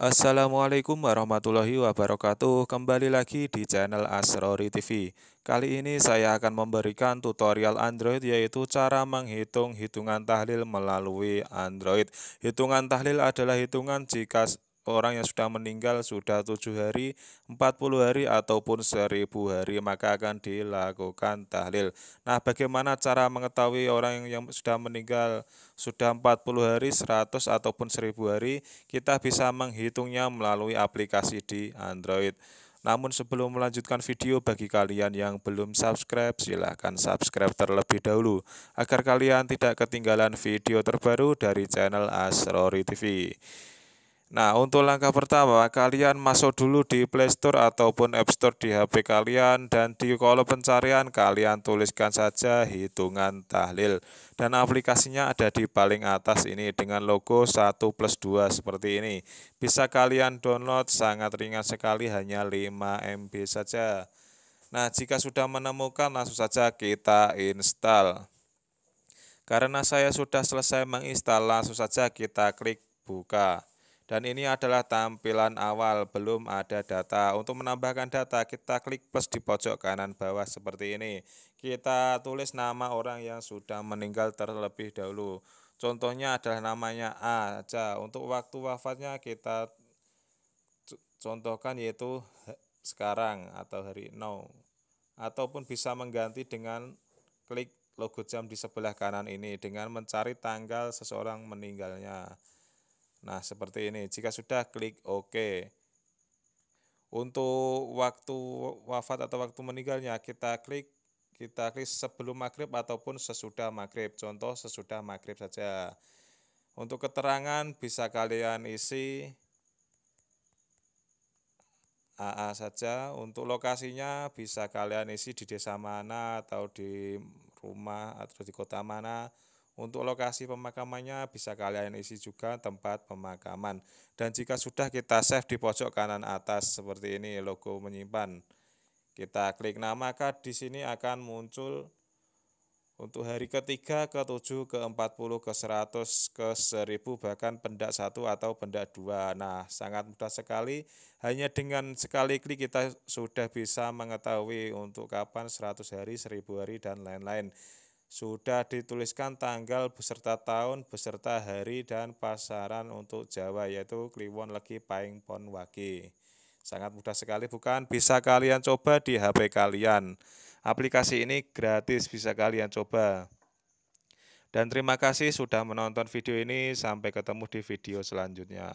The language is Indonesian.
Assalamualaikum warahmatullahi wabarakatuh Kembali lagi di channel Asrori TV Kali ini saya akan memberikan tutorial Android yaitu cara menghitung hitungan tahlil melalui Android Hitungan tahlil adalah hitungan jika orang yang sudah meninggal sudah tujuh hari, empat puluh hari ataupun seribu hari maka akan dilakukan tahlil. Nah, bagaimana cara mengetahui orang yang sudah meninggal sudah empat puluh hari, seratus ataupun seribu hari? Kita bisa menghitungnya melalui aplikasi di Android. Namun sebelum melanjutkan video bagi kalian yang belum subscribe silahkan subscribe terlebih dahulu agar kalian tidak ketinggalan video terbaru dari channel Asrori TV. Nah, untuk langkah pertama, kalian masuk dulu di Play Store ataupun App Store di HP kalian dan di kolom pencarian kalian tuliskan saja hitungan tahlil. Dan aplikasinya ada di paling atas ini dengan logo 1 plus 2 seperti ini. Bisa kalian download, sangat ringan sekali hanya 5 MB saja. Nah, jika sudah menemukan langsung saja kita install. Karena saya sudah selesai menginstal, langsung saja kita klik buka. Dan ini adalah tampilan awal, belum ada data. Untuk menambahkan data, kita klik plus di pojok kanan bawah seperti ini. Kita tulis nama orang yang sudah meninggal terlebih dahulu. Contohnya adalah namanya A aja. Untuk waktu wafatnya kita contohkan yaitu sekarang atau hari now ataupun bisa mengganti dengan klik logo jam di sebelah kanan ini dengan mencari tanggal seseorang meninggalnya. Nah, seperti ini. Jika sudah klik OK. Untuk waktu wafat atau waktu meninggalnya kita klik kita klik sebelum maghrib ataupun sesudah maghrib. Contoh sesudah maghrib saja. Untuk keterangan bisa kalian isi AA saja. Untuk lokasinya bisa kalian isi di desa mana atau di rumah atau di kota mana. Untuk lokasi pemakamannya bisa kalian isi juga tempat pemakaman. Dan jika sudah kita save di pojok kanan atas seperti ini logo menyimpan. Kita klik nama maka di sini akan muncul untuk hari ketiga, ke tujuh, ke empat puluh, ke seratus, ke seribu, bahkan pendak satu atau pendak dua. Nah, sangat mudah sekali. Hanya dengan sekali klik kita sudah bisa mengetahui untuk kapan seratus hari, seribu hari, dan lain-lain. Sudah dituliskan tanggal beserta tahun, beserta hari dan pasaran untuk Jawa yaitu Kliwon Legi Paing Pon Wage. Sangat mudah sekali bukan? Bisa kalian coba di HP kalian. Aplikasi ini gratis bisa kalian coba. Dan terima kasih sudah menonton video ini. Sampai ketemu di video selanjutnya.